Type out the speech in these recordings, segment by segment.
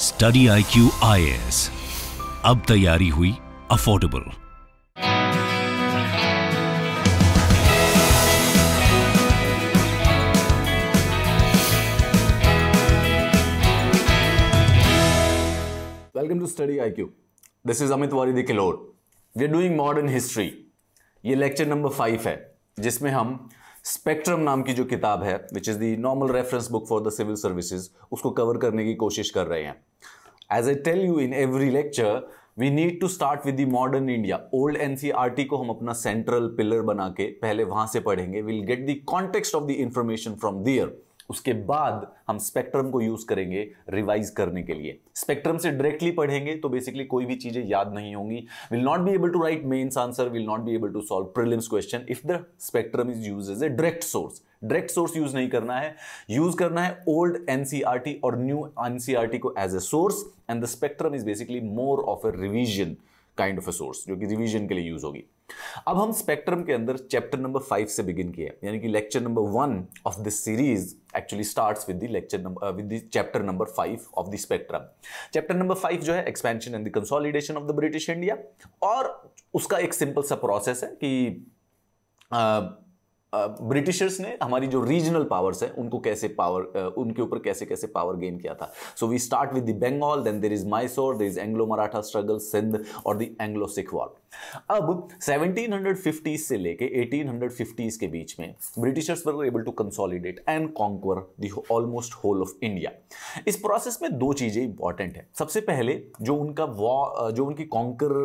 Study I Q I S अब तैयारी हुई affordable welcome to study I Q this is Amit वारिदी Kilhor we are doing modern history ये lecture number five है जिसमें हम स्पेक्ट्रम नाम की जो किताब है which is the normal reference book for the civil services उसको कवर करने की कोशिश कर रहे हैं as I tell you in every lecture we need to start with the modern India old NCERT को हम अपना सेंट्रल पिलर बना के पहले वहां से पढ़ेंगे will get the context of the information from there उसके बाद हम स्पेक्ट्रम को यूज करेंगे रिवाइज करने के लिए स्पेक्ट्रम से डायरेक्टली पढ़ेंगे तो बेसिकली कोई भी चीजें याद नहीं होंगी will not be able to write mains answer will not be able to solve prelims question if the spectrum is use as a direct source direct source use नहीं करना है यूज करना है ओल्ड एनसीआरटी e और new NCERT e को as a source and the spectrum is basically more of a revision kind of a source जो कि revision के लिए यूज होगी अब हम स्पेक्ट्रम के अंदर चैप्टर नंबर फाइव से बिगिन किया यानी कि lecture number one of this series actually starts with the lecture number with the chapter number five of the spectrum chapter number five जो है expansion and the consolidation of the British India और उसका एक simple सा process है कि uh, Britishers ने हमारी जो रीजनल पावर्स हैं उनको कैसे पावर उनके ऊपर कैसे कैसे पावर गेन किया था so we start with the Bengal then there is Mysore there is Anglo Maratha struggle Sindh और द एंग्लो सिख वॉर अब 1750 से लेके 1850 के बीच में Britishers were able to consolidate and conquer almost whole of India इस प्रोसेस में दो चीजें इंपॉर्टेंट है सबसे पहले जो उनका वॉ जो उनकी कॉन्कर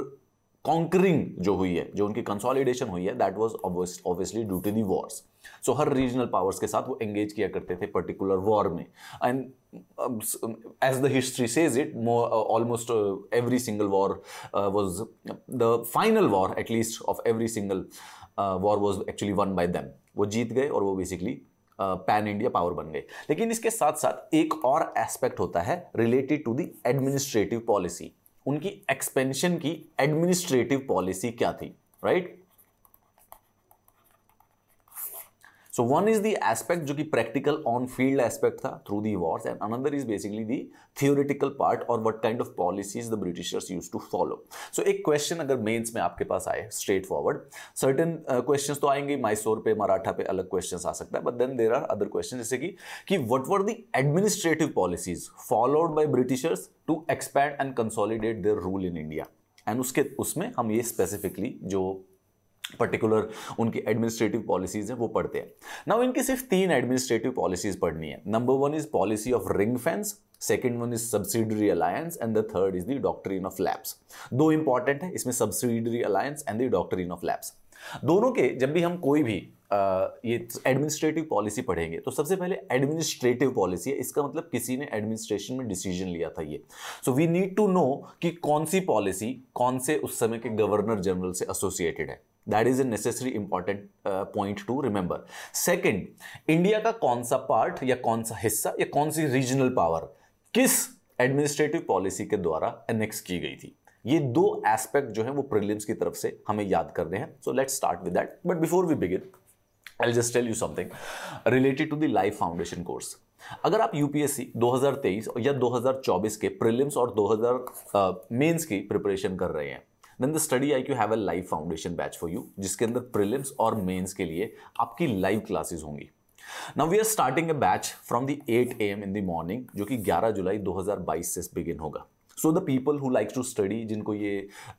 कॉन्करिंग जो हुई है जो उनकी कंसोलिडेशन हुई है that was obviously due to the wars so हर रीजनल पावर्स के साथ वो एंगेज किया करते थे पर्टिकुलर वॉर में and as the history says it almost every single war was the final war at least of every single war was actually won by them वो जीत गए और वो बेसिकली पैन इंडिया पावर बन गए लेकिन इसके साथ साथ एक और एस्पेक्ट होता है related to the administrative policy उनकी एक्सपेंशन की एडमिनिस्ट्रेटिव पॉलिसी क्या थी right right? So one is the aspect जो कि प्रैक्टिकल ऑन फील्ड एस्पेक्ट था through the wars and another is basically the theoretical part और what kind of policies the Britishers use to follow so एक question अगर mains में आपके पास आए straight forward certain question तो आएंगे मैसोर पे मराठा पे अलग क्वेश्चन आ सकता है but then there are other question जैसे कि, what were the administrative policies followed by Britishers to expand and consolidate their rule in India and उसके उसमें हम ये स्पेसिफिकली जो पर्टिकुलर उनकी एडमिनिस्ट्रेटिव पॉलिसीज़ हैं वो पढ़ते हैं नाउ इनकी सिर्फ तीन एडमिनिस्ट्रेटिव पॉलिसीज़ पढ़नी है number one is policy of ring fence second one is subsidiary alliance and the third is the in of lapse दो इंपॉर्टेंट है इसमें subsidiary alliance and the in of lapse दोनों के जब भी हम कोई भी आ, ये एडमिनिस्ट्रेटिव पॉलिसी पढ़ेंगे तो सबसे पहले एडमिनिस्ट्रेटिव पॉलिसी है इसका मतलब किसी ने एडमिनिस्ट्रेशन में डिसीजन लिया था ये so we need to know कि कौन सी पॉलिसी कौन से उस समय के गवर्नर जनरल से एसोसिएटेड है that is a necessary important point to remember second India का कौन सा पार्ट या कौन सा हिस्सा या कौन सी रीजनल पावर किस एडमिनिस्ट्रेटिव पॉलिसी के द्वारा एनेक्स की गई थी ये दो एस्पेक्ट जो है वो प्रिलिम्स की तरफ से हमें याद करने हैं so let's start with that but before we begin I just tell you something related to the life foundation course अगर आप यूपीएससी 2023 या 2024 के प्रिलिम्स और 2000 मेंस uh, की प्रिपरेशन कर रहे हैं then the study I Q have a live foundation batch for you जिसके अंदर प्रिलिम्स और मेंस के लिए आपकी लाइव क्लासेस होंगी now we are starting a batch from the eight A M in the morning जो कि 11 जुलाई 2022 से बिगिन होगा so the people who likes to study जिनको ये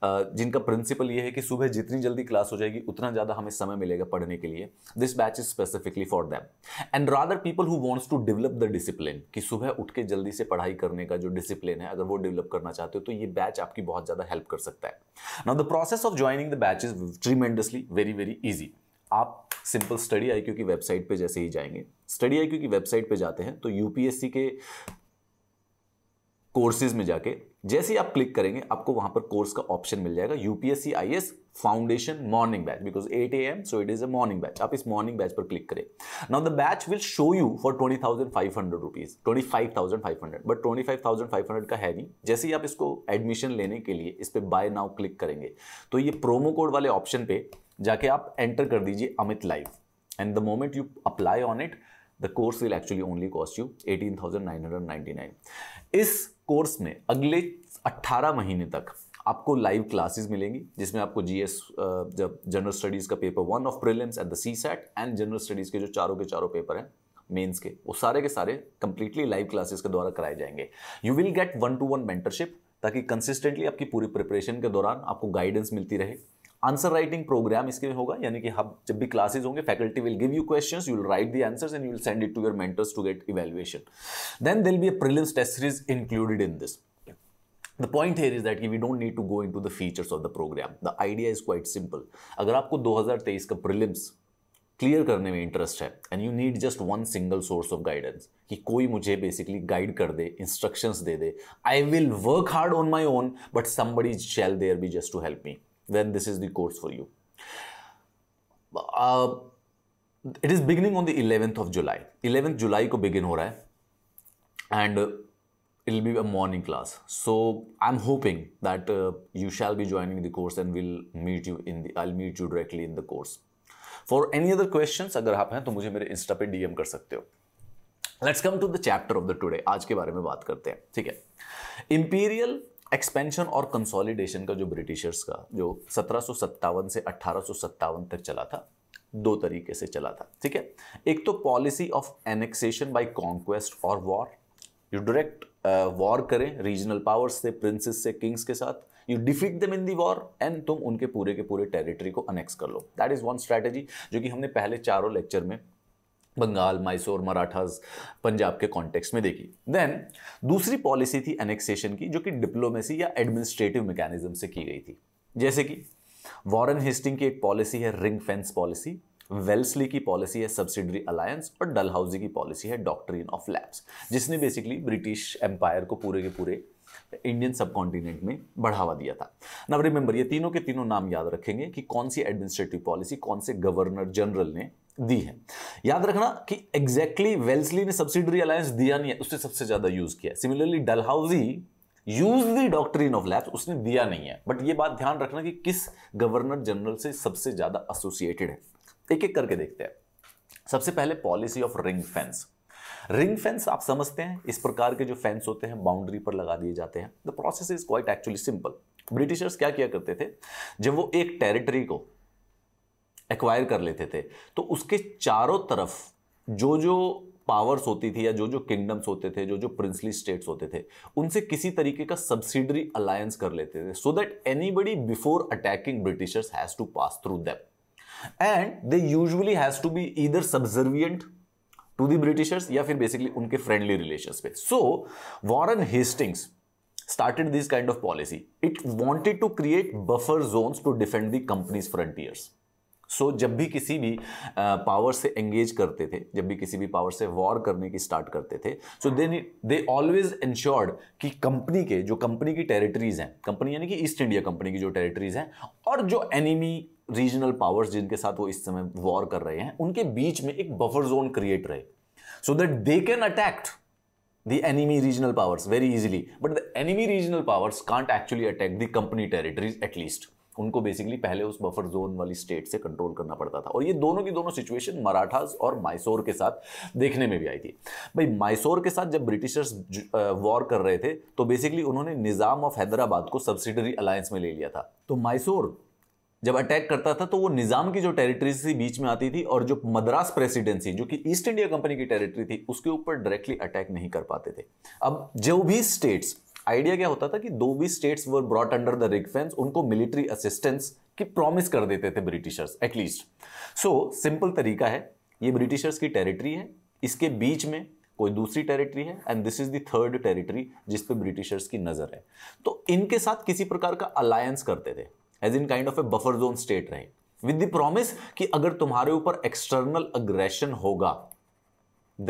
जिनका प्रिंसिपल ये है कि सुबह जितनी जल्दी क्लास हो जाएगी उतना ज़्यादा हमें समय मिलेगा पढ़ने के लिए this batch is specifically for them and rather people who wants to develop the discipline कि सुबह उठ के जल्दी से पढ़ाई करने का जो डिसिप्लिन है अगर वो डेवलप करना चाहते हो तो ये बैच आपकी बहुत ज़्यादा हेल्प कर सकता है now the process of joining the batch is tremendously very very easy आप सिंपल स्टडी आई की वेबसाइट पे जैसे ही जाएंगे स्टडी आई की वेबसाइट पे जाते हैं तो यूपीएससी के कोर्सेज में जाके जैसे ही आप क्लिक करेंगे आपको वहां पर कोर्स का ऑप्शन मिल जाएगा UPSC I S foundation morning batch because eight A M so it is a morning batch आप इस मॉर्निंग बैच पर क्लिक करें now the batch will show you for twenty thousand five hundred rupees twenty five thousand five hundred but twenty five thousand five hundred का है नहीं जैसे ही आप इसको एडमिशन लेने के लिए इस पर बाय नाउ क्लिक करेंगे तो ये प्रोमो कोड वाले ऑप्शन पे जाके आप एंटर कर दीजिए Amit live and the moment you apply on it the course will actually only cost you nine इस कोर्स में अगले 18 महीने तक आपको लाइव क्लासेस मिलेंगी जिसमें आपको जीएस जब जनरल स्टडीज़ का paper one of prelims at the CSAT and general studies के जो चारों के चारों पेपर हैं मेंस के वो सारे के सारे कंप्लीटली लाइव क्लासेस के द्वारा कराए जाएंगे you will get one to one mentorship ताकि कंसिस्टेंटली आपकी पूरी प्रिपरेशन के दौरान आपको गाइडेंस मिलती रहे आंसर राइटिंग प्रोग्राम इसके में होगा यानी कि हम जब भी क्लासेज होंगे faculty will give you question you will write the answers and you will send it to your mentors to get evaluation then there'll be a prelims test series included in this the point here is that कि we don't need to go in to the features of the program the idea is quite simple अगर आपको तेईस का prelims clear करने में interest है and you need just one single source of guidance कि कोई मुझे बेसिकली गाइड कर दे इंस्ट्रक्शंस दे दे I will work hard on my own but somebody shall there be just to help me then this is the course for you. Uh, it is beginning on the 11th of July. 11th July को begin हो रहा है and uh, it will be a morning class. So I'm hoping that uh, you shall be joining the course and we'll meet you in the I'll meet you directly in the course. For any other question अगर आप हैं तो मुझे मेरे Insta पे DM कर सकते हो let's come to the chapter of the today आज के बारे में बात करते हैं ठीक है इंपीरियल एक्सपेंशन और कंसोलिडेशन का जो ब्रिटिशर्स का जो सत्रह से अट्ठारह तक चला था दो तरीके से चला था ठीक है एक तो policy of annexation by conquest और वॉर यू डायरेक्ट वॉर करें रीजनल पावर्स से प्रिंसेस से किंग्स के साथ यू डिफीट दम इन दी वॉर एंड तुम उनके पूरे के पूरे टेरिटरी को अनेक्स कर लो दैट इज़ वन स्ट्रैटेजी जो कि हमने पहले चारों लेक्चर में बंगाल मैसूर मराठास पंजाब के कॉन्टेक्स्ट में देखी देन दूसरी पॉलिसी थी एनेक्सेशन की जो कि डिप्लोमेसी या एडमिनिस्ट्रेटिव मैकेनिज्म से की गई थी जैसे कि वॉरन हिस्टिंग की एक पॉलिसी है रिंग फेंस पॉलिसी वेल्सली की पॉलिसी है सब्सिडरी अलायंस और डलहाउजी की पॉलिसी है डॉक्ट्रीन ऑफ लैब्स जिसने बेसिकली ब्रिटिश एम्पायर को पूरे के पूरे इंडियन सब कॉन्टिनेंट में बढ़ावा दिया था नव रिमेंबर ये तीनों के तीनों नाम याद रखेंगे कि कौन सी एडमिनिस्ट्रेटिव पॉलिसी कौन से गवर्नर जनरल ने दी है याद रखना कि एग्जैक्टली exactly वेल्सली ने सब्सिडरी अलायंस दिया नहीं है उसने सबसे ज्यादा यूज किया similarly Dalhousie use the doctrine of lapse उसने दिया नहीं है बट ये बात ध्यान रखना कि किस गवर्नर जनरल से सबसे ज्यादा एसोसिएटेड है एक एक करके देखते हैं सबसे पहले policy of ring fence ring fence आप समझते हैं इस प्रकार के जो फेंस होते हैं बाउंड्री पर लगा दिए जाते हैं the process is quite actually simple Britishers क्या किया करते थे जब वो एक टेरिटरी को एक्वायर कर लेते थे तो उसके चारों तरफ जो जो पावर्स होती थी या जो जो किंगडम्स होते थे जो जो प्रिंसली स्टेट्स होते थे उनसे किसी तरीके का सब्सिडरी अलायंस कर लेते थे so that anybody before attacking Britishers has to pass through them and they usually has to be either subservient to the Britishers या फिर बेसिकली उनके फ्रेंडली रिलेशन पे so Warren Hastings started this kind of policy it wanted to create buffer zones to defend the company's frontiers so so, जब भी किसी भी power से engage करते थे जब भी किसी भी पावर से वॉर करने की स्टार्ट करते थे so they they always ensured कि कंपनी के जो कंपनी की टेरिटरीज हैं कंपनी यानी कि ईस्ट इंडिया कंपनी की जो टेरिटरीज हैं और जो एनिमी रीजनल पावर्स जिनके साथ वो इस समय वॉर कर रहे हैं उनके बीच में एक बफर जोन क्रिएट रहे so that they can attacked the enemy regional powers very easily but the enemy regional powers can't actually attack the company territories at least उनको बेसिकली पहले उस बफर जोन वाली स्टेट से कंट्रोल करना पड़ता था और ये दोनों की दोनों सिचुएशन मराठास और माइसोर के साथ देखने में भी आई थी भाई माइसोर के साथ जब ब्रिटिशर्स वॉर कर रहे थे तो बेसिकली उन्होंने निज़ाम ऑफ हैदराबाद को सब्सिडरी अलायंस में ले लिया था तो माइसोर जब अटैक करता था तो वो निज़ाम की जो टेरिटरीज थी बीच में आती थी और जो मद्रास प्रेसिडेंसी जो कि ईस्ट इंडिया कंपनी की टेरिटरी थी उसके ऊपर डायरेक्टली अटैक नहीं कर पाते थे अब जो भी स्टेट्स आइडिया क्या होता था कि दो भी states were brought under the ring fence उनको मिलिट्री असिस्टेंस की प्रॉमिस कर देते थे ब्रिटिशर्स एटलीस्ट सो सिंपल तरीका है ये ब्रिटिशर्स की टेरिटरी है इसके बीच में कोई दूसरी टेरिटरी है and this is the third territory जिस पे ब्रिटिशर्स की नज़र है तो इनके साथ किसी प्रकार का अलायंस करते थे as in kind of a buffer zone state रहे विद द प्रॉमिस कि अगर तुम्हारे ऊपर एक्सटर्नल अग्रेशन होगा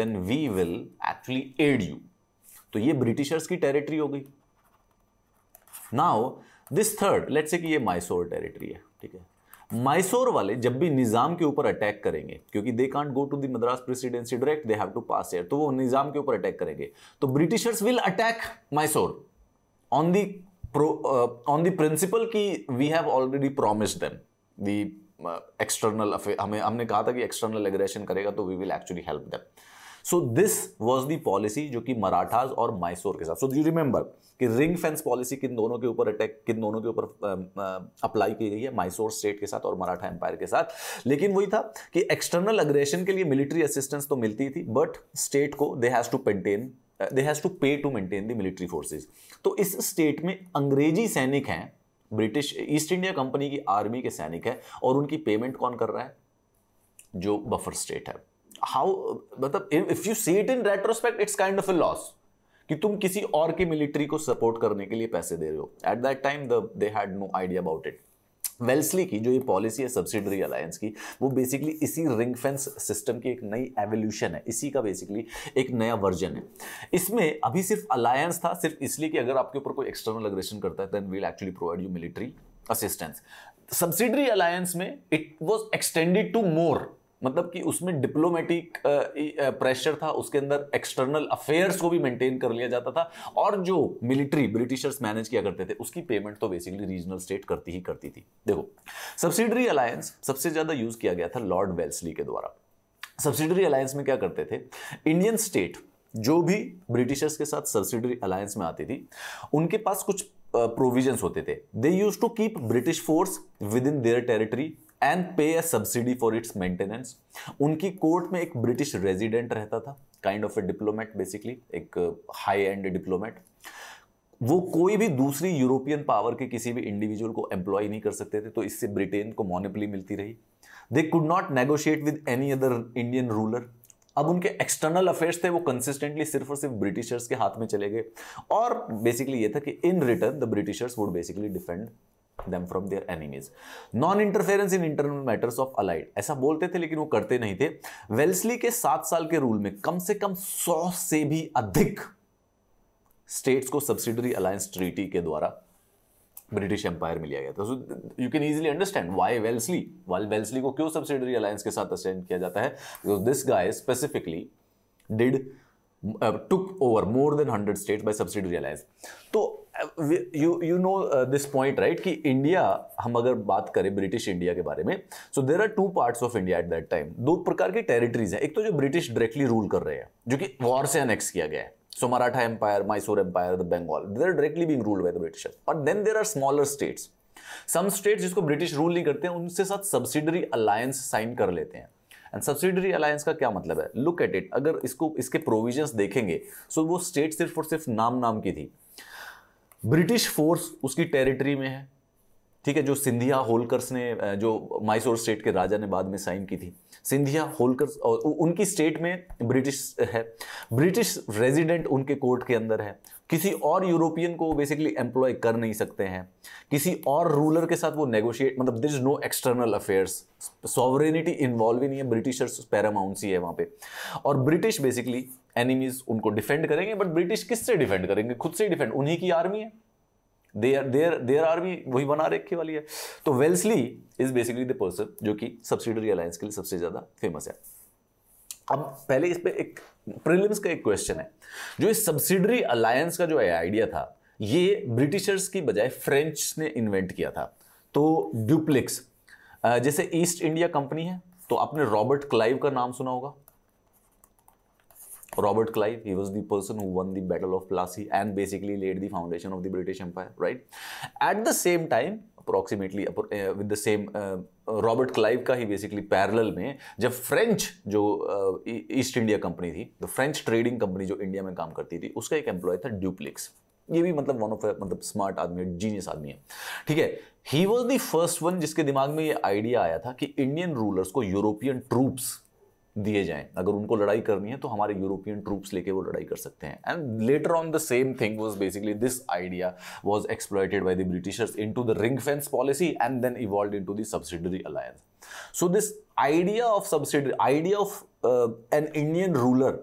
then we will actually aid you तो ये ब्रिटिशर्स की टेरिटरी हो गई नाउ दिस थर्ड लेट से कि ये माइसोर टेरिटरी है ठीक है माइसोर वाले जब भी निज़ाम के ऊपर अटैक करेंगे क्योंकि they can't go to the Madras presidency direct they have to pass here तो वो निज़ाम के ऊपर अटैक करेंगे तो Britishers will attack Mysore on the on the principle की we have already promise them the external हमें हमने कहा था कि एक्सटर्नल एग्रेशन करेगा तो we will actually help them so this was the policy जो कि मराठाज और मैसूर के साथ सो यू रिमेंबर कि रिंग फेंस पॉलिसी किन दोनों के ऊपर अटैक किन दोनों के ऊपर अप्लाई की गई है मैसूर स्टेट के साथ और मराठा एम्पायर के साथ लेकिन वही था कि एक्सटर्नल अग्रेशन के लिए मिलिट्री असिस्टेंस तो मिलती थी बट स्टेट को they has to maintain they has to pay to maintain the military forces तो इस स्टेट में अंग्रेजी सैनिक हैं ब्रिटिश ईस्ट इंडिया कंपनी की आर्मी के सैनिक है और उनकी पेमेंट कौन कर रहा है जो बफर स्टेट है हाउ मतलब if you see it in retrospect it's kind of a loss कि तुम किसी और की मिलिट्री को सपोर्ट करने के लिए पैसे दे रहे हो at that time the they had no idea about it Wellesley की जो ये पॉलिसी है सब्सिडरी अलायंस की वो बेसिकली इसी रिंग फेंस सिस्टम की एक नई एवोल्यूशन है इसी का बेसिकली एक नया वर्जन है इसमें अभी सिर्फ अलायंस था सिर्फ इसलिए कि अगर आपके ऊपर कोई एक्सटर्नल अग्रेशन करता है then we'll actually provide you military assistance subsidiary alliance में it was extended to more मतलब कि उसमें डिप्लोमेटिक प्रेशर था उसके अंदर एक्सटर्नल अफेयर्स को भी मेंटेन कर लिया जाता था और जो मिलिट्री ब्रिटिशर्स मैनेज किया करते थे उसकी पेमेंट तो बेसिकली रीजनल स्टेट करती ही करती थी देखो सब्सिडरी अलायंस सबसे ज़्यादा यूज़ किया गया था लॉर्ड वेल्सली के द्वारा सब्सिडरी अलायंस में क्या करते थे इंडियन स्टेट जो भी ब्रिटिशर्स के साथ सब्सिडरी अलायंस में आती थी उनके पास कुछ प्रोविजंस होते थे they use to keep British force within their territory and pay a subsidy for its maintenance उनकी कोर्ट में एक ब्रिटिश रेजिडेंट रहता था kind of a diplomat basically एक हाई एंड डिप्लोमेट वो कोई भी दूसरी यूरोपियन पावर के किसी भी इंडिविजुअल को एम्प्लॉय नहीं कर सकते थे तो इससे ब्रिटेन को मोनिपली मिलती रही they could not negotiate with any other Indian ruler अब उनके एक्सटर्नल अफेयर्स थे वो कंसिस्टेंटली सिर्फ और सिर्फ ब्रिटिशर्स के हाथ में चले गए और बेसिकली ये था कि in return the Britishers would basically defend them from their enemies. Non-interference in internal matters of allied. ऐसा बोलते थे लेकिन वो करते नहीं थे वेल्सली के सात साल के रूल में कम से कम सौ से भी अधिक स्टेट्स को सब्सिडरी अलायंस ट्रीटी के द्वारा ब्रिटिश एम्पायर में लिया गया था you can easily understand why Wellesley वाल वेल्सली को क्यों सब्सिडरी अलायंस के साथ असेंड किया जाता है because this guy specifically did took over more than hundred state by subsidiary alliance तो you you know this point right कि इंडिया हम अगर बात करें ब्रिटिश इंडिया के बारे में so there are two parts of India at that time दो प्रकार की टेरिटरीज हैं एक तो जो ब्रिटिश डायरेक्टली रूल कर रहे हैं जो कि वॉर से अनेक्स किया गया है so Maratha empire Mysore empire the Bengal there are directly being ruled by the British but then there are smaller states some states जिसको ब्रिटिश रूल नहीं करते हैं उनके साथ सब्सिडरी अलायंस साइन कर लेते हैं एंड सब्सिडरी अलायंस का क्या मतलब है लुक एट इट अगर इसको इसके प्रोविजन देखेंगे सो so वो स्टेट सिर्फ और सिर्फ नाम नाम की थी ब्रिटिश फोर्स उसकी टेरिटरी में है ठीक है जो सिंधिया होलकर्स ने जो माइसोर स्टेट के राजा ने बाद में साइन की थी सिंधिया होलकर्स और उनकी स्टेट में ब्रिटिश है ब्रिटिश रेजिडेंट उनके कोर्ट के अंदर है किसी और यूरोपियन को बेसिकली एम्प्लॉय कर नहीं सकते हैं किसी और रूलर के साथ वो नेगोशिएट मतलब this is no external affairs sovereignty involve ही नहीं है ब्रिटिशर्स पैरामाउंसी है वहाँ पे और ब्रिटिश बेसिकली एनिमीज उनको डिफेंड करेंगे बट ब्रिटिश किससे डिफेंड करेंगे खुद से डिफेंड उन्हीं की आर्मी है देयर देयर देयर आर्मी वही बना रखी वाली है तो Wellesley is basically the person जो कि सब्सिडरी अलायंस के लिए सबसे ज़्यादा फेमस है अब पहले इस पे एक प्रिलिम्स का एक क्वेश्चन है जो इस सब्सिडरी अलायंस का जो आइडिया था ये ब्रिटिशर्स की बजाय फ्रेंच ने इन्वेंट किया था तो ड्यूप्लिक्स जैसे ईस्ट इंडिया कंपनी है तो आपने रॉबर्ट क्लाइव का नाम सुना होगा Robert Clive, he was the person who won the Battle of Plassey and basically laid the foundation of the British Empire, right? At the same time, approximately with the same Robert Clive का ही basically parallel में जब French जो East India Company थी the French trading company जो India में काम करती थी उसका एक एम्प्लॉय था ड्यूप्लिक्स ये भी मतलब वन ऑफ मतलब स्मार्ट आदमी है जीनियस आदमी है ठीक है he was the first one जिसके दिमाग में ये आइडिया आया था कि इंडियन रूलर्स को यूरोपियन ट्रूप्स दिए जाएं अगर उनको लड़ाई करनी है तो हमारे यूरोपियन ट्रूप्स लेके वो लड़ाई कर सकते हैं and later on the same thing was basically this idea was exploited by the Britishers in to the ring fence policy and then evolve in to the subsidiary alliance so this idea of subsidiary idea of an Indian ruler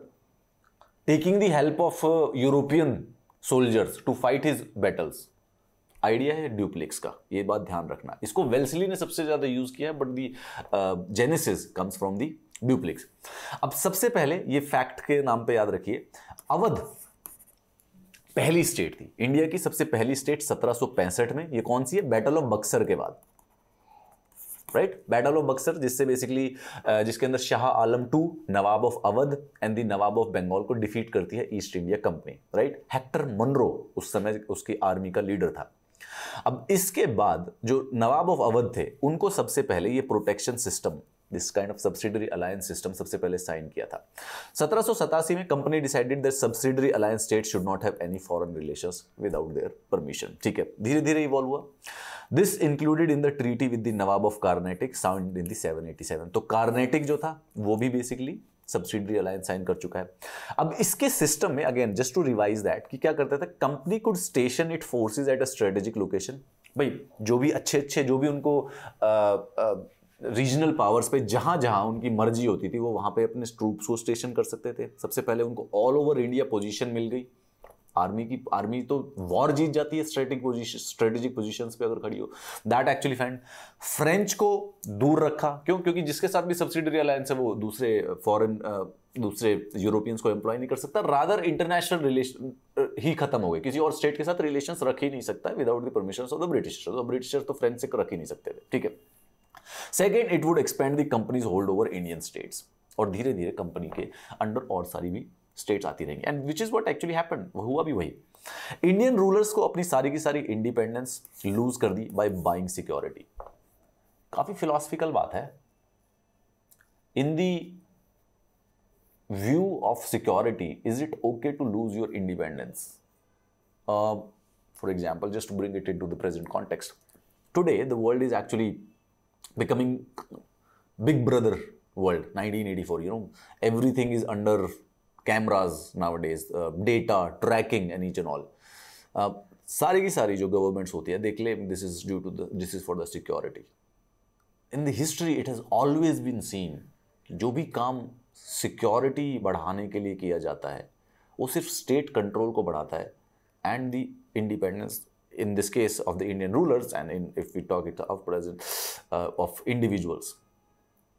taking the help of European soldiers to fight his battles idea है Dupleix का ये बात ध्यान रखना इसको Wellesley ने सबसे ज़्यादा यूज़ किया है but the genesis comes from the Dupleix अब सबसे पहले ये फैक्ट के नाम पे याद रखिए अवध पहली स्टेट थी इंडिया की सबसे पहली स्टेट 1765 में ये कौन सी है बैटल ऑफ बक्सर के बाद राइट बैटल ऑफ बक्सर जिससे बेसिकली जिसके अंदर Shah Alam two nawab of Awadh and the nawab of Bengal को डिफीट करती है East India Company right Hector Munro उस समय उसकी आर्मी का लीडर था अब इसके बाद जो नवाब ऑफ अवध थे उनको सबसे पहले ये protection system this kind of subsidiary alliance system सबसे पहले साइन किया था सत्रह में company decided that subsidiary alliance state should not have any foreign relation without their permission ठीक है धीरे धीरे इवॉल्व हुआ this included in the treaty with the nawab of Carnatic sound in the seven तो कार्नेटिक जो था वो भी बेसिकली सब्सिडरी अलायंस साइन कर चुका है अब इसके सिस्टम में again just to revise that कि क्या करता था company could station it forces at a strategic location भाई जो भी अच्छे अच्छे जो भी उनको आ, आ, रीजनल पावर्स पे जहाँ जहाँ उनकी मर्जी होती थी वो वहाँ पे अपने ट्रूप्स को स्टेशन कर सकते थे सबसे पहले उनको ऑल ओवर इंडिया पोजीशन मिल गई आर्मी की आर्मी तो वॉर जीत जाती है स्ट्रेटिक पोजिशन स्ट्रेटेजिक पोजिशन पे अगर खड़ी हो दैट एक्चुअली फैंड फ्रेंच को दूर रखा क्यों क्योंकि जिसके साथ भी सब्सिडरी अलायंस है वो दूसरे फॉरेन uh, uh, दूसरे यूरोपियंस को एम्प्लॉय नहीं कर सकता रादर इंटरनेशनल रिलेशन ही खत्म हो गए किसी और स्टेट के साथ रिलेशन रख ही नहीं सकता without the permission of the Britishers और ब्रिटिशर्स तो फ्रेंच से रख ही नहीं सकते थे ठीक है second it would expand the company's hold over Indian states और धीरे धीरे कंपनी के अंडर और सारी भी स्टेट्स आती रहेंगी and which is what actually happen हुआ भी वही इंडियन रूलर्स को अपनी सारी की सारी इंडिपेंडेंस लूज कर दी बाय बाइंग सिक्योरिटी काफ़ी फिलोसफिकल बात है in the view of security is it okay to lose your independence for example just bring it in to the present context today the world is actually becoming big brother world 1984 you know everything is under cameras nowadays uh, data tracking and each and all uh, सारी की सारी जो governments होती है they claim this is due to this is for the security in the history it has always been seen जो भी काम security बढ़ाने के लिए किया जाता है वो सिर्फ स्टेट कंट्रोल को बढ़ाता है and the independence in this case of the Indian rulers and in, if we talk it of present uh, of individuals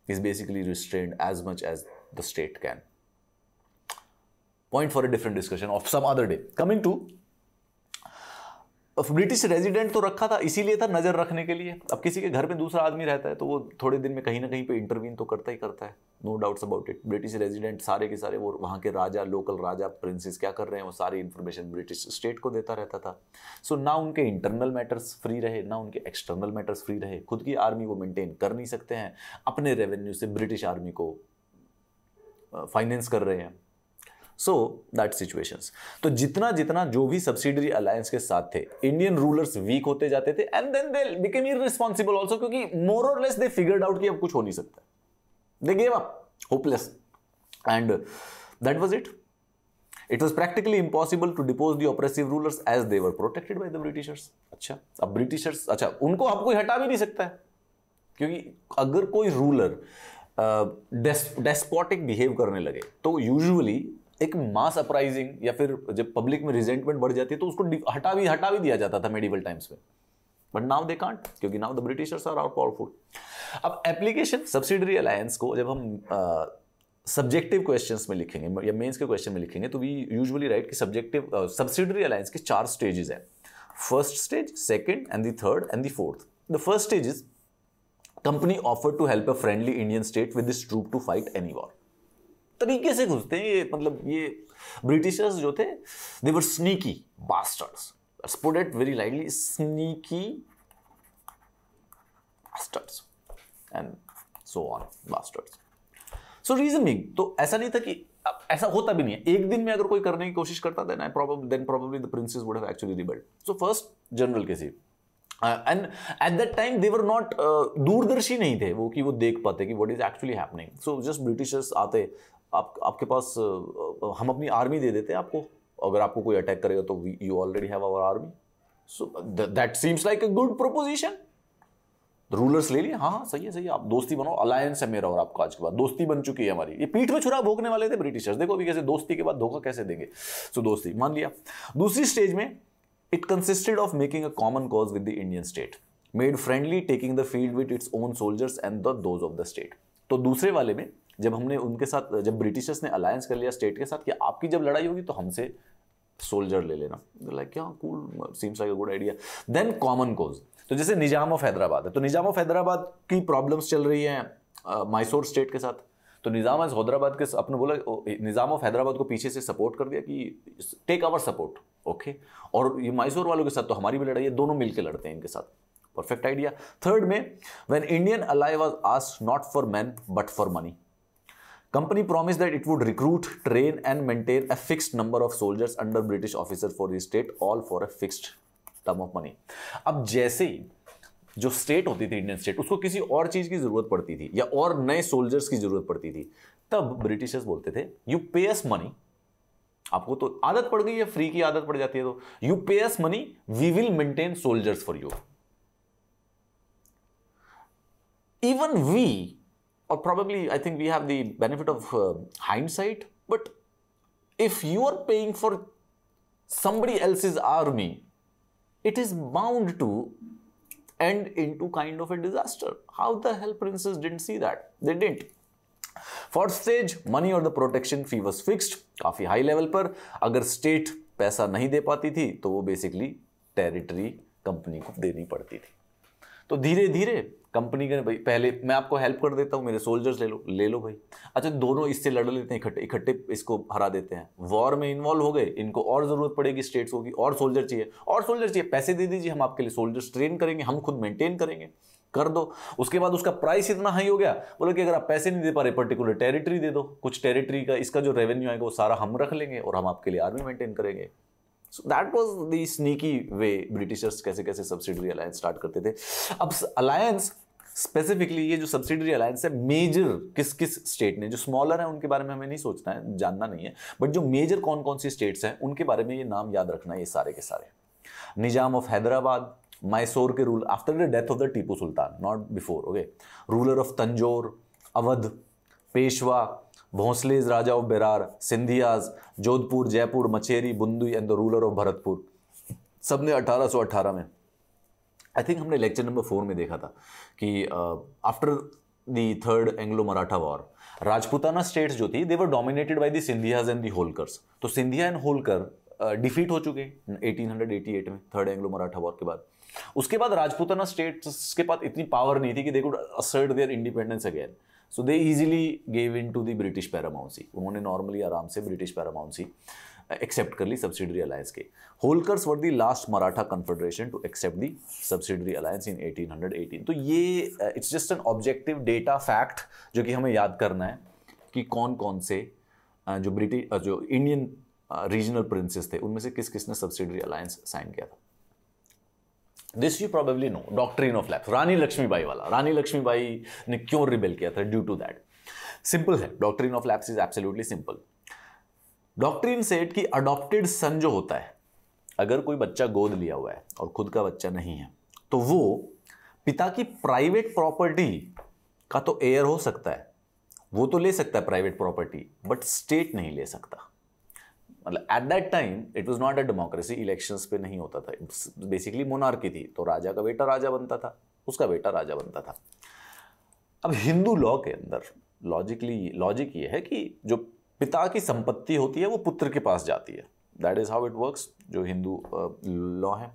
is basically restrained as much as the state can. Point for a different discussion of some other day. Coming to British resident तो रखा था इसीलिए था नज़र रखने के लिए अब किसी के घर में दूसरा आदमी रहता है तो वो थोड़े दिन में कहीं ना कहीं पे इंटरवीन तो करता ही करता है no doubts about it British resident सारे के सारे वो वहाँ के राजा लोकल राजा प्रिंसेस क्या कर रहे हैं वो सारी इन्फॉर्मेशन ब्रिटिश स्टेट को देता रहता था सो so, ना उनके इंटरनल मैटर्स फ्री रहे ना उनके एक्सटर्नल मैटर्स फ्री रहे खुद की आर्मी वो मेंटेन कर नहीं सकते हैं अपने रेवेन्यू से ब्रिटिश आर्मी को फाइनेंस कर रहे हैं सो दैट सिचुएशन तो जितना जितना जो भी सब्सिडरी अलायंस के साथ थे इंडियन रूलर्स वीक होते जाते थे and then they became responsible also क्योंकि मोर और लेस दे फिगर्ड आउट कि अब कुछ हो नहीं सकता they gave up hopeless and that was it it was practically impossible to depose the oppressive rulers as they were protected by the Britishers अच्छा अब ब्रिटिशर्स अच्छा उनको आप कोई हटा भी नहीं सकता है क्योंकि अगर कोई रूलर डेस्पॉटिक बिहेव करने लगे तो यूजुअली एक मास अपराइजिंग या फिर जब पब्लिक में रिजेंटमेंट बढ़ जाती है तो उसको हटा भी हटा भी दिया जाता था मेडिवल टाइम्स में बट नाउ दे कांट क्योंकि now the Britishers are are powerful अब एप्लीकेशन सब्सिडरी अलायंस को जब हम सब्जेक्टिव uh, क्वेश्चंस में लिखेंगे या मेंस के क्वेश्चन में लिखेंगे तो वी यूजुअली राइट कि सब्जेक्टिव सब्सिडरी अलायंस के चार स्टेजेस हैं first stage second and the third and the fourth the first stage is company offer to help a friendly Indian state with this troop to fight any war तरीके से घुसते हैं ये मतलब ये ब्रिटिशर्स जो थे they were sneaky bastards spoken very lightly sneaky bastards and so on bastards so reason being तो ऐसा नहीं था कि ऐसा होता भी नहीं है एक दिन में अगर कोई करने की कोशिश करता then I probably then probably the princes would have actually rebelled so first general case and at that time they were not दूरदर्शी नहीं थे वो कि वो देख पाते कि what is actually happening so just Britishers आते आप आपके पास हम अपनी आर्मी दे देते हैं आपको अगर आपको कोई अटैक करेगा तो you already have our army so that seems like a good proposition rulers ले लिए हाँ हाँ सही है सही है आप दोस्ती बनाओ अलायंस है मेरा और आपका आज के बाद दोस्ती बन चुकी है हमारी ये पीठ में छुरा भोगने वाले थे ब्रिटिशर्स देखो अभी कैसे दोस्ती के बाद धोखा कैसे देंगे सो दोस्ती मान लिया दूसरी स्टेज में it consisted of making a common cause with the Indian state made friendly taking the field with its own soldiers and the those of the state तो दूसरे वाले में जब हमने उनके साथ जब ब्रिटिशर्स ने अलायंस कर लिया स्टेट के साथ कि आपकी जब लड़ाई होगी तो हमसे सोल्जर ले लेना लाइक क्या cool seems like a good idea then common cause तो जैसे निजाम ऑफ हैदराबाद है तो निजाम ऑफ हैदराबाद की प्रॉब्लम्स चल रही हैं माइसोर स्टेट के साथ तो निज़ाम आज हैदराबाद के अपने बोला निज़ाम ऑफ हैदराबाद को पीछे से सपोर्ट कर दिया कि टेक आवर सपोर्ट ओके और ये माइसोर वालों के साथ तो हमारी भी लड़ाई है दोनों मिलकर लड़ते हैं इनके साथ परफेक्ट आइडिया थर्ड में when Indian ally was ask not for man but for money company promise that it would recruit train and maintain a fixed number of soldiers under British officer for the state all for a fixed term of money अब जैसे ही जो state होती थी Indian state उसको किसी और चीज़ की ज़रूरत पड़ती थी या और नए सोल्जर्स की ज़रूरत पड़ती थी तब ब्रिटिशर्स बोलते थे यू पे एस मनी आपको तो आदत पड़ गई है फ्री की आदत पड़ जाती है तो you pay as money we will maintain soldiers for you even we or probably I think we have the benefit of uh, hindsight, but if you are paying for somebody else's army, it is bound to end into kind of a disaster. How the hell princes didn't see that? They didn't. Fourth stage, money or the protection fee was fixed, Coffee high level per. Agar state paisa nahi de pati thi, to basically territory company ko को देनी पड़ती तो धीरे धीरे company के भाई पहले मैं आपको हेल्प कर देता हूँ मेरे सोल्जर्स ले लो ले लो भाई अच्छा दोनों इससे लड़ लेते हैं इकट्ठे इकट्ठे इसको हरा देते हैं वॉर में इन्वॉल्व हो गए इनको और ज़रूरत पड़ेगी स्टेट्स होगी और सोल्जर चाहिए और सोल्जर चाहिए पैसे दे दीजिए हम आपके लिए सोल्जर्स ट्रेन करेंगे हम खुद मेंटेन करेंगे कर दो उसके बाद उसका प्राइस इतना हाई हो गया बोले कि अगर आप पैसे नहीं दे पा रहे पर्टिकुलर टेरिटरी दे दो कुछ टेरिटरी का इसका जो रेवेन्यू आएगा वो सारा हम रख लेंगे और हम आपके लिए आर्मी मेंटेन करेंगे so that was the sneaky way Britishers कैसे कैसे सब्सिडरी अलायंस स्टार्ट करते थे अब अलायंस स्पेसिफिकली ये जो सब्सिडरी अलायंस है मेजर किस किस स्टेट ने जो स्मॉलर है उनके बारे में हमें नहीं सोचना है जानना नहीं है बट जो मेजर कौन कौन सी स्टेट्स हैं उनके बारे में ये नाम याद रखना है ये सारे के सारे निजाम ऑफ हैदराबाद मैसूर के rule after the death of the Tipu Sultan not before okay ruler of Tanjore Awadh Peshwa Bhonsles Raja of Berar Scindias Jodhpur Jaipur Macheri Bundi and the ruler of Bharatpur सब ने 1818 में आई थिंक हमने लेक्चर नंबर फोर में देखा था कि after the third Anglo Maratha war Rajputana states जो थी they were dominated by the Scindias and the Holkars तो Scindia and Holkar defeat uh, हो चुके 1888 में थर्ड एंग्लो मराठा वॉर के बाद उसके बाद राजपूताना स्टेट्स के पास इतनी पावर नहीं थी कि they could assert their independence again so they easily gave in to the British paramountcy उन्होंने नॉर्मली आराम से ब्रिटिश पैरामाउंसी एक्सेप्ट कर ली सब्सिडरी अलायंस के Holkars were the last Maratha confederation to accept the subsidiary alliance in 1818 तो ये it's just an objective data fact जो कि हमें याद करना है कि कौन कौन से जो ब्रिटिश जो इंडियन रीजनल प्रिंसेस थे उनमें से किस किसने सब्सिडरी अलायंस साइन किया था this you probably know doctrine of lapse Rani Lakshmibai वाला रानी लक्ष्मीबाई ने क्यों रिबेल किया था ड्यू टू दैट सिंपल है doctrine of lapse is absolutely simple doctrine set की अडॉप्टेड सन जो होता है अगर कोई बच्चा गोद लिया हुआ है और खुद का बच्चा नहीं है तो वो पिता की प्राइवेट प्रॉपर्टी का तो एयर हो सकता है वो तो ले सकता है प्राइवेट प्रॉपर्टी बट स्टेट नहीं ले सकता मतलब at that time it was not a democracy elections पे नहीं होता था बेसिकली मोनार्की थी तो राजा का बेटा राजा बनता था उसका बेटा राजा बनता था अब हिंदू लॉ के अंदर लॉजिकली लॉजिक ये है कि जो पिता की संपत्ति होती है वो पुत्र के पास जाती है that is how it works जो हिंदू लॉ है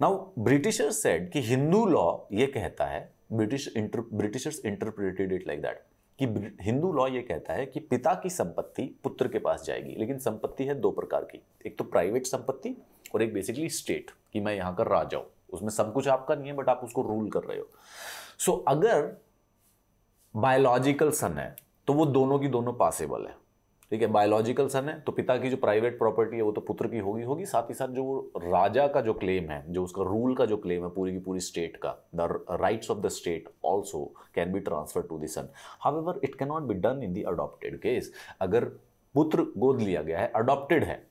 नाउ ब्रिटिशर्स सेड कि हिंदू लॉ ये कहता है British Britishers interpreted it like that कि हिंदू लॉ ये कहता है कि पिता की संपत्ति पुत्र के पास जाएगी लेकिन संपत्ति है दो प्रकार की एक तो प्राइवेट संपत्ति और एक बेसिकली स्टेट कि मैं यहाँ का राजा हूँ उसमें सब कुछ आपका नहीं है बट आप उसको रूल कर रहे हो सो so, अगर बायोलॉजिकल सन है तो वो दोनों की दोनों पासेबल है ठीक है बायोलॉजिकल सन है तो पिता की जो प्राइवेट प्रॉपर्टी है वो तो पुत्र की होगी होगी साथ ही साथ जो राजा का जो क्लेम है जो उसका रूल का जो क्लेम है पूरी की पूरी स्टेट का the rights of the state also can be transfer to the son however it can not be done in the adopted case अगर पुत्र गोद लिया गया है अडॉप्टेड है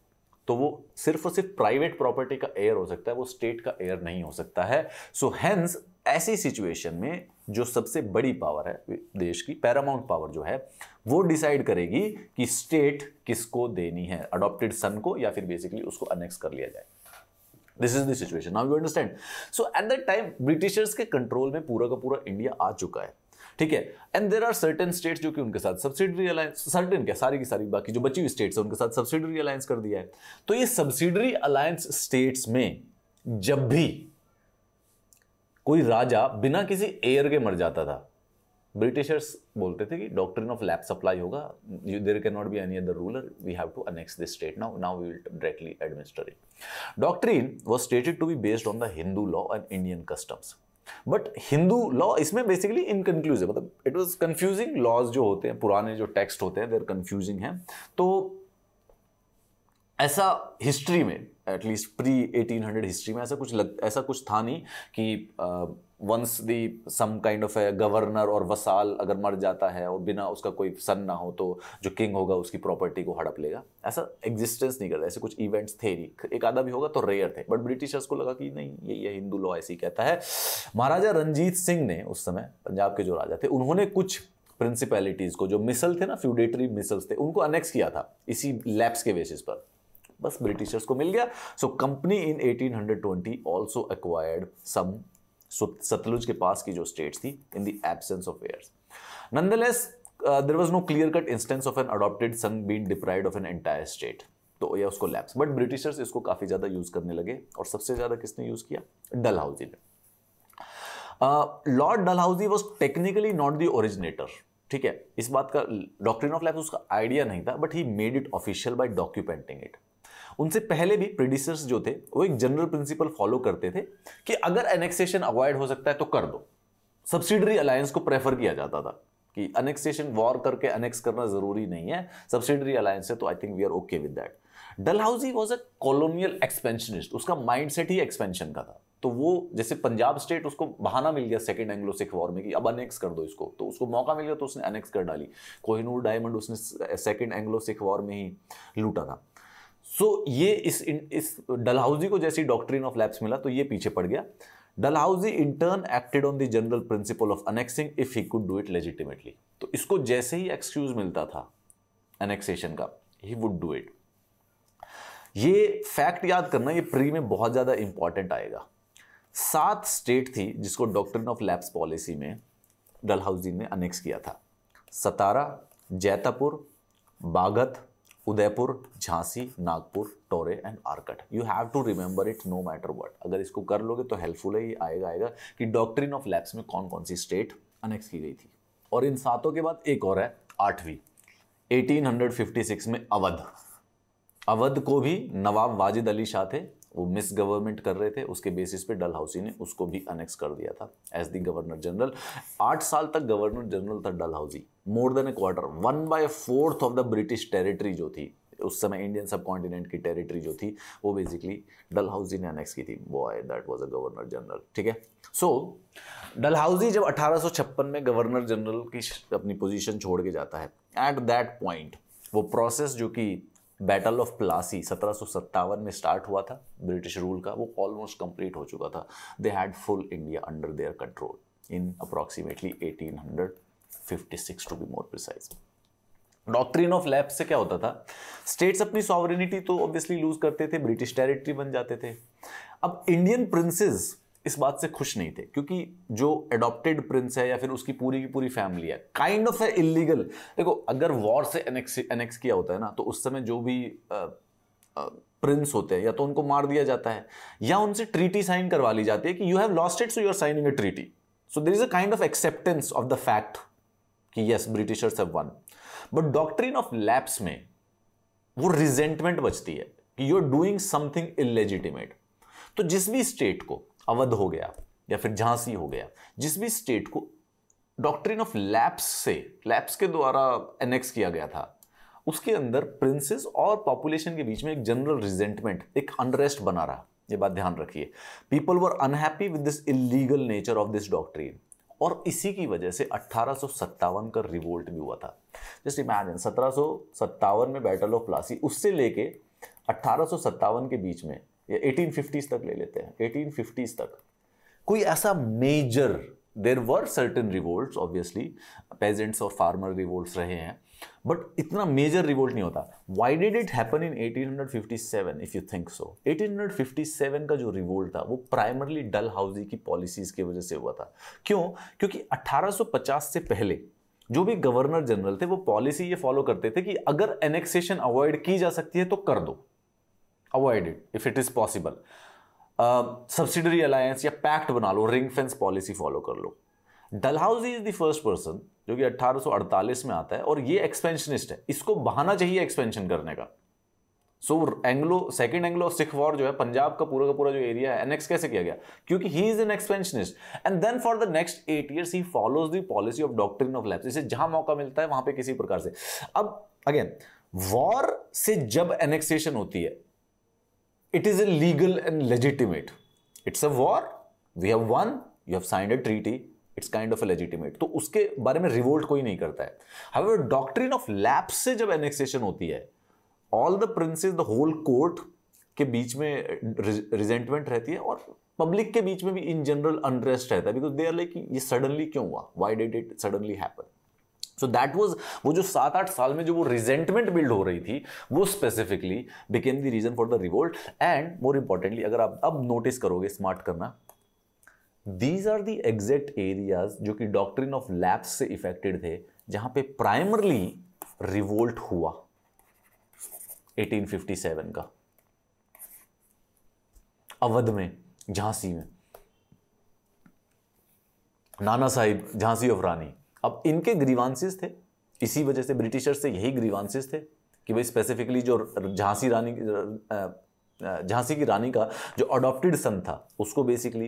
तो वो सिर्फ और सिर्फ प्राइवेट प्रॉपर्टी का एयर हो सकता है वो स्टेट का एयर नहीं हो सकता है सो so, हैंस ऐसी सिचुएशन में जो सबसे बड़ी पावर है देश की पैरामाउंट पावर जो है वो डिसाइड करेगी कि स्टेट किसको देनी है अडॉप्टेड सन को या फिर बेसिकली उसको अनेक्स कर लिया जाए this is the situation now you understand so at that time Britishers के कंट्रोल में पूरा का पूरा इंडिया आ चुका है ठीक है and there are certain states जो कि उनके साथ सब्सिडरी अलायंस सर्टन क्या सारी की सारी बाकी जो बची हुई स्टेट्स है उनके साथ सब्सिडरी अलायंस कर दिया है तो ये सब्सिडरी अलायंस स्टेट्स में जब भी कोई राजा बिना किसी एयर के मर जाता था ब्रिटिशर्स बोलते थे कि डॉक्ट्रिन ऑफ लैप सप्लाई होगा there can not be any other ruler we have to annex this state now now we will directly administer it doctrine was stated to be based on the Hindu law and Indian customs but Hindu law इसमें basically है मतलब it was confusing laws जो होते हैं पुराने जो text होते हैं देर कन्फ्यूजिंग हैं तो ऐसा हिस्ट्री में एटलीस्ट प्री 1800 हिस्ट्री में ऐसा कुछ लग ऐसा कुछ था नहीं कि once the some kind of a governor और वसाल अगर मर जाता है और बिना उसका कोई सन ना हो तो जो किंग होगा उसकी प्रॉपर्टी को हड़प लेगा ऐसा एग्जिस्टेंस नहीं करता ऐसे कुछ इवेंट्स थे नहीं एक आधा भी होगा तो रेयर थे बट ब्रिटिशर्स को लगा कि नहीं ये ये हिंदू लॉ ऐसे ही कहता है महाराजा रंजीत सिंह ने उस समय पंजाब के जो राजा थे उन्होंने कुछ प्रिंसिपैलिटीज़ को जो मिसल थे ना फ्यूडेटरी मिसल्स थे उनको अनेक्स किया था इसी लैब्स के बेसिस पर बस ब्रिटिशर्स को मिल गया so company in 1820 also acquired some Sutlej के पास की जो स्टेट्स थी in the absence of heirs nonetheless there was no clear cut instance of an adopted son been deprived of an entire state तो या उसको लैप्स बट ब्रिटिशर्स इसको काफ़ी ज़्यादा यूज़ करने लगे और सबसे ज़्यादा किसने यूज़ किया डल हाउजी ने lord Dalhousie was technically not the originator ठीक है इस बात का डॉक्ट्रिन ऑफ लैप्स उसका आइडिया नहीं था but he made it official by documenting it उनसे पहले भी प्रोड्यूसर्स जो थे वो एक जनरल प्रिंसिपल फॉलो करते थे कि अगर एनेक्सेशन अवॉइड हो सकता है तो कर दो सब्सिडरी अलायंस को प्रेफर किया जाता था कि अनेक्सेशन वॉर करके अनेक्स करना जरूरी नहीं है सब्सिडरी अलायंस है तो I think we are okay with that Dalhousie was a colonial expansionist उसका माइंडसेट ही एक्सपेंशन का था तो वो जैसे पंजाब स्टेट उसको बहाना मिल गया सेकेंड एंग्लो सिख वॉर में कि अब अनेक्स कर दो इसको तो उसको मौका मिल गया तो उसने अनेक्स कर डाली कोहिनूर डायमंड उसने सेकेंड एंग्लो सिख वॉर में ही लूटा था सो so, ये इस इस डलहाउजी को जैसी डॉक्ट्रिन ऑफ लैप्स मिला तो ये पीछे पड़ गया Dalhousie in turn acted on the general principle of annexing if he could do it legitimately तो इसको जैसे ही एक्सक्यूज मिलता था एनेक्सेशन का ही वुड डू इट ये फैक्ट याद करना ये प्री में बहुत ज़्यादा इंपॉर्टेंट आएगा सात स्टेट थी जिसको डॉक्ट्रिन ऑफ लैप्स पॉलिसी में डलहाउजी ने अनेक्स किया था सतारा जैतापुर बागत उदयपुर झांसी नागपुर टोरे and Arcot you have to remember it no matter what अगर इसको कर लोगे तो हेल्पफुल है ये आएगा आएगा कि डॉक्ट्रिन ऑफ लैब्स में कौन कौन सी स्टेट अनेक्स की गई थी और इन सातों के बाद एक और है आठवीं 1856 में अवध अवध को भी नवाब वाजिद अली शाह थे वो मिस गवर्नमेंट कर रहे थे उसके बेसिस पे डल हाउसी ने उसको भी अनेक्स कर दिया था एज दी गवर्नर जनरल आठ साल तक गवर्नर जनरल था Dalhousie more than a quarter one by fourth of the British territory जो थी उस समय इंडियन सब कॉन्टिनेंट की टेरिटरी जो थी वो बेसिकली डल हाउसी ने अनेक्स की थी by that was a governor general ठीक है सो डल हाउसी जब अठारह में गवर्नर जनरल की अपनी पोजिशन छोड़ के जाता है एट दैट पॉइंट वो प्रोसेस जो कि बैटल ऑफ प्लासी सत्रह में स्टार्ट हुआ था ब्रिटिश रूल का वो ऑलमोस्ट कंप्लीट हो चुका था they had full India under their control in approximately 1856 to be more precise doctrine of lapse से क्या होता था स्टेट्स अपनी सॉवरिनिटी तो ऑब्वियसली लूज करते थे ब्रिटिश टेरिटरी बन जाते थे अब इंडियन प्रिंसेस इस बात से खुश नहीं थे क्योंकि जो एडॉप्टेड प्रिंस है या फिर उसकी पूरी की पूरी फैमिली है काइंड ऑफ ए इलीगल देखो अगर वॉर से एनेक्स एनेक्स किया होता है ना तो उस समय जो भी आ, आ, प्रिंस होते हैं या तो उनको मार दिया जाता है या उनसे ट्रीटी साइन करवा ली जाती है कि you have lost it so you are signing a treaty so there is a kind of acceptance of the fact कि yes Britishers have won but doctrine of lapse में वो रिजेंटमेंट बचती है कि you are doing something illegitimate तो जिस भी state को अवध हो गया या फिर झांसी हो गया जिस भी स्टेट को डॉक्ट्रिन ऑफ लैप्स से लैप्स के द्वारा एनेक्स किया गया था उसके अंदर प्रिंसेस और पॉपुलेशन के बीच में एक जनरल रिजेंटमेंट एक अनरेस्ट बना रहा ये बात ध्यान रखिए people were unhappy with this illegal nature of this doctrine और इसी की वजह से अट्ठारह का रिवोल्ट भी हुआ था जस्ट इमेजिन सत्रह में बैटल ऑफ प्लासी उससे लेके अट्ठारह के बीच में एटीन फिफ्टीज तक ले लेते हैं एटीन फिफ्टीज तक कोई ऐसा major there were certain revolt obviously peasants और फार्मर रिवोल्ट रहे हैं बट इतना मेजर रिवोल्ट नहीं होता why did it happen in 1857 if you think so 1857 का जो रिवोल्ट था वो प्राइमरली डल हाउसी की पॉलिसीज की वजह से हुआ था क्यों क्योंकि 1850 से पहले जो भी गवर्नर जनरल थे वो पॉलिसी ये फॉलो करते थे कि अगर एनेक्सेशन अवॉइड की जा सकती है तो कर दो avoid it if it is possible subsidiary alliance या पैक्ट बना लो रिंग फेंस पॉलिसी फॉलो कर लो Dalhousie is the first person जो कि 1848 में आता है और ये एक्सपेंशनिस्ट है इसको बहाना चाहिए एक्सपेंशन करने का so Anglo second Anglo Sikh war जो है पंजाब का पूरा का पूरा जो एरिया है एनेक्स कैसे किया गया क्योंकि he is an expansionist and then for the next eight years he follows the policy of doctrine of lapse इसे जहां मौका मिलता है वहां पे किसी प्रकार से अब अगेन वॉर से जब एनेक्सेशन होती है it is a legal and legitimate it's a war we have won you have signed a treaty it's kind of legitimate तो उसके बारे में रिवोल्ट कोई नहीं करता है हावेवर डॉक्ट्रिन ऑफ लैप से जब एनेक्सेशन होती है all the princes the whole court के बीच में रिजेंटमेंट uh, रहती है और पब्लिक के बीच में भी इन जनरल अनरेस्ट रहता है बिकॉज दे आर लाइक ये सडनली क्यों हुआ why did it suddenly happen so that was वो जो सात आठ साल में जो वो रिजेंटमेंट बिल्ड हो रही थी वो specifically became the reason for the revolt and more importantly अगर आप अब नोटिस करोगे स्मार्ट करना these are the exact areas जो कि डॉक्ट्रिन ऑफ लैब्स से इफेक्टेड थे जहां पे प्राइमरली रिवोल्ट हुआ 1857 का अवध में झांसी में नाना साहिब झांसी ऑफ रानी अब इनके ग्रीवांसिस थे इसी वजह से ब्रिटिशर्स से यही ग्रीवांसिस थे कि भाई स्पेसिफिकली जो झांसी रानी झांसी की रानी का जो अडॉप्टेड सन था उसको बेसिकली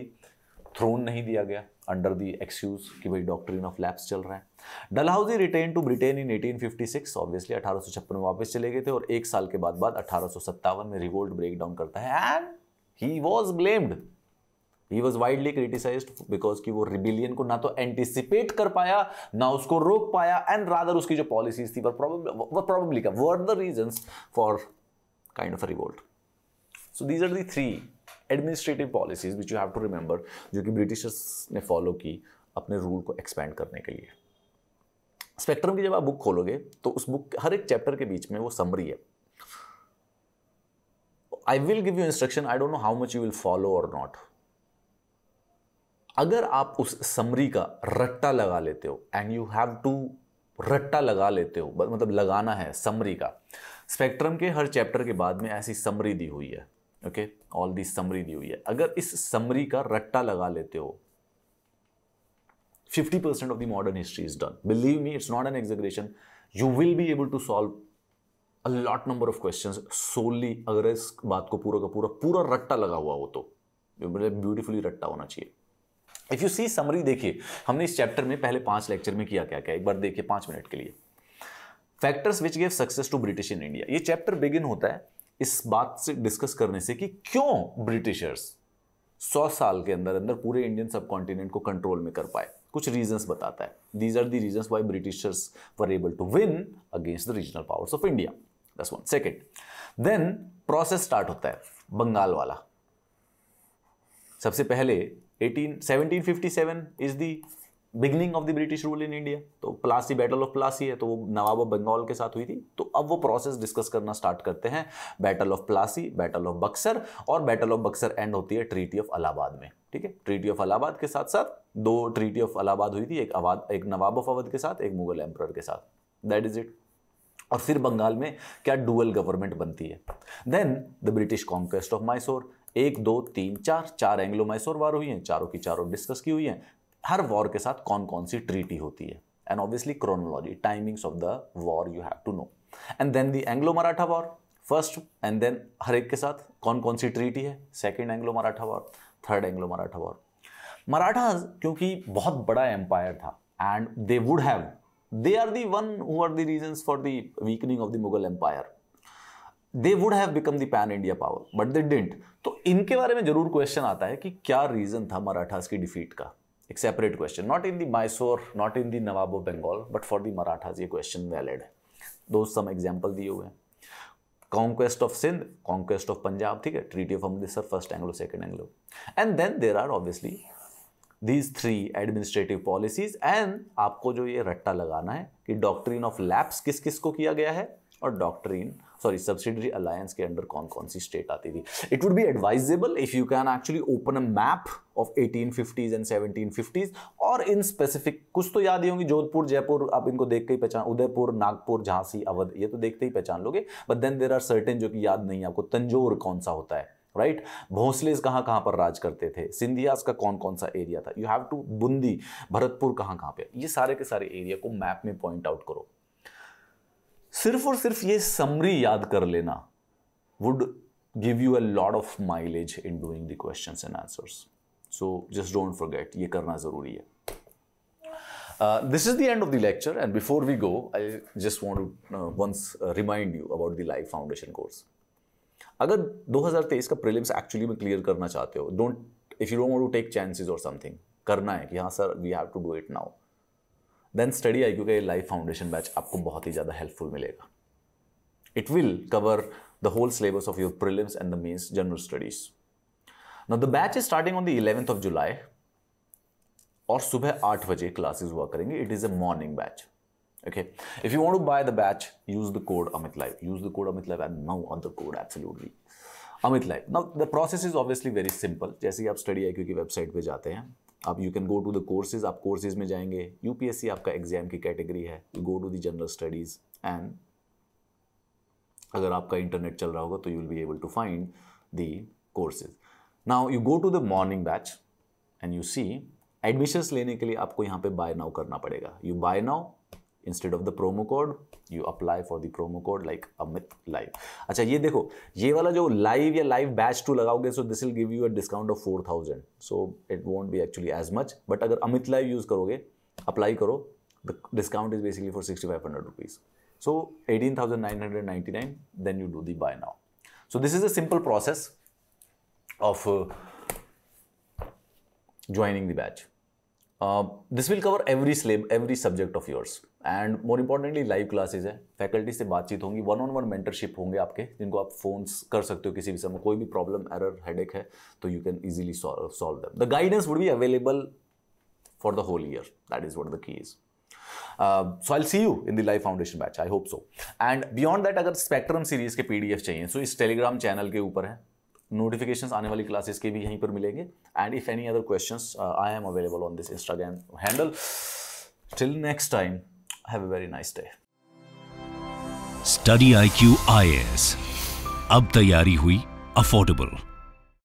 थ्रोन नहीं दिया गया अंडर दी एक्सक्यूज कि भाई डॉक्ट्रिन ऑफ लैप्स चल रहा है Dalhousie return to Britain in 1856 obviously अठारह में वापस चले गए थे और एक साल के बाद बाद अठारह में रिवोल्ट ब्रेक डाउन करता है and he was blamed he was widely criticise because कि वो रिबिलियन को ना तो एंटिसिपेट कर पाया ना उसको रोक पाया एंड रादर उसकी जो पॉलिसीज थी वो प्रॉब्लम का or the reason for kind of revolt so these are the three administrative policies which you have to remember जो कि ब्रिटिशर्स ने फॉलो की अपने रूल को एक्सपेंड करने के लिए स्पेक्ट्रम की जब आप बुक खोलोगे तो उस बुक हर एक चैप्टर के बीच में वो समरी है I will give you instruction I don't know how much you will follow और नॉट अगर आप उस समरी का रट्टा लगा लेते हो एंड यू हैव टू रट्टा लगा लेते हो मतलब लगाना है समरी का स्पेक्ट्रम के हर चैप्टर के बाद में ऐसी समरी दी हुई है ओके ऑल दी समरी दी हुई है अगर इस समरी का रट्टा लगा लेते हो 50% percent of the modern history is done believe me it's not an exaggeration you will be able to solve a lot number of question solely अगर इस बात को पूरा का पूरा पूरा रट्टा लगा हुआ हो तो ब्यूटिफुली रट्टा होना चाहिए इफ यू सी समरी देखिए हमने इस चैप्टर में पहले पांच लेक्चर में किया क्या क्या एक बार देखिए पांच मिनट के लिए factors which gave success to British in India ये चैप्टर बिगिन होता है इस बात से डिस्कस करने से कि क्यों ब्रिटिशर्स सौ साल के अंदर अंदर पूरे इंडियन सब कॉन्टिनेंट को कंट्रोल में कर पाए कुछ रीजंस बताता है these are the reasons why Britishers were able to win against the regional powers of India दस one second then process start होता है बंगाल वाला सबसे पहले 1757 is the beginning of the British rule in India तो Plassey battle of Plassey है तो वो नवाब ऑफ बंगाल के साथ हुई थी तो अब वो प्रोसेस डिस्कस करना स्टार्ट करते हैं battle of Plassey battle of Buxar और बैटल ऑफ बक्सर एंड होती है ट्रीटी ऑफ अलाहाबाद में ठीक है ट्रीटी ऑफ अलाहाबाद के साथ साथ दो ट्रीटी ऑफ अलाहाबाद हुई थी एक अवाद एक नवाब ऑफ अवध के साथ एक मुगल एम्पर के साथ दैट इज इट और फिर बंगाल में क्या डुअल गवर्नमेंट बनती है then the British conquest of Mysore एक दो तीन चार चार एंग्लो मैसोर वार हुई हैं चारों की चारों डिस्कस की हुई हैं हर वॉर के साथ कौन कौन सी ट्रीटी होती है and obviously chronology timings of the war you have to know and then the Anglo Maratha war first and then हर एक के साथ कौन कौन सी ट्रीटी है second Anglo Maratha war third Anglo Maratha war Maratha क्योंकि बहुत बड़ा एम्पायर था and they would have they are the one who are the reasons for the weakening of the Mughal empire they would have become the pan India power but they didn't तो इनके बारे में जरूर question आता है कि क्या रीजन था मराठास की डिफीट का एक separate question not in the Mysore not in the nawab of Bengal but for the Marathas ये क्वेश्चन वैलिड है दो सम एग्जाम्पल दिए हुए हैं conquest of Sindh conquest of Punjab ठीक है treaty of Amritsar first Anglo second Anglo and then there are obviously these three administrative policies and आपको जो ये रट्टा लगाना है कि डॉक्ट्रीन ऑफ लैप्स किस किस को किया गया है और डॉक्ट्रीन सॉरी सब्सिडरी अलायंस के अंडर कौन कौन सी स्टेट आती थी it would be advisable if you can actually open a map of 1850s and 1750s और इन स्पेसिफिक कुछ तो याद ही होंगी जोधपुर जयपुर आप इनको देख के ही पहचान उदयपुर नागपुर झांसी अवध ये तो देखते ही पहचान लोगे but then there are certain जो कि याद नहीं है आपको तंजोर कौन सा होता है राइट right? भोंसलेज कहाँ कहाँ पर राज करते थे सिंधियाज का कौन कौन सा एरिया था you have to Bundi Bharatpur कहाँ कहाँ पे ये सारे के सारे एरिया को मैप में पॉइंट आउट करो सिर्फ और सिर्फ ये समरी याद कर लेना would give you a lot of mileage in doing the question and answers so just don't forget ये करना ज़रूरी है Uh, this is the end of the lecture and before we go, I just want to uh, once uh, remind you about the Live Foundation course. अगर 2023 का prelims actually में clear करना चाहते हो don't if you don't want to take chances और something करना है कि हाँ sir we have to do it now then study I का ये लाइफ फाउंडेशन बैच आपको बहुत ही ज़्यादा हेल्पफुल मिलेगा it will cover the whole syllabus of your prelims and the mains general studies Now the batch is starting on the eleventh of July और सुबह आठ बजे क्लासेस हुआ करेंगे it is a morning batch okay if you want to buy the batch use the code Amit live use the code Amit live and now on the code absolutely Amit live now the process is obviously very simple जैसे ही आप study I की website पे जाते हैं आप you can go to the courses आप courses में जाएंगे यूपीएससी आपका एग्जाम की कैटेगरी है you go to the general studies and अगर आपका इंटरनेट चल रहा होगा तो you will be able to find the courses now you go to the morning batch and you see admissions लेने के लिए आपको यहाँ पे बाय नाउ करना पड़ेगा you buy now instead of the promo code you apply for the promo code like Amit live अच्छा ये देखो ये वाला जो लाइव या लाइव बैच टू लगाओगे so this will give you a discount of four thousand so it won't be actually as much but अगर अमित लाइव यूज़ करोगे अप्लाई करो the discount is basically for sixty five hundred rupees so 18,999 then you do the buy now so this is a simple process of uh, joining the batch uh, this will cover every slave every subject of yours and more importantly live classes है faculty से बातचीत होंगी one on one mentorship होंगे आपके जिनको आप phone कर सकते हो किसी भी समय कोई भी प्रॉब्लम एरर हेडेक है तो you can easily solve them the guidance would be available for the whole year that is what the key is so I see you in the live foundation batch I hope so and beyond that अगर spectrum series के P D F चाहिए so so इस Telegram channel के ऊपर है notification आने वाली classes के भी यहीं पर मिलेंगे and if any other question I am available on this Instagram handle till next time have a very nice day. Study IQ IAS. अब तैयारी हुई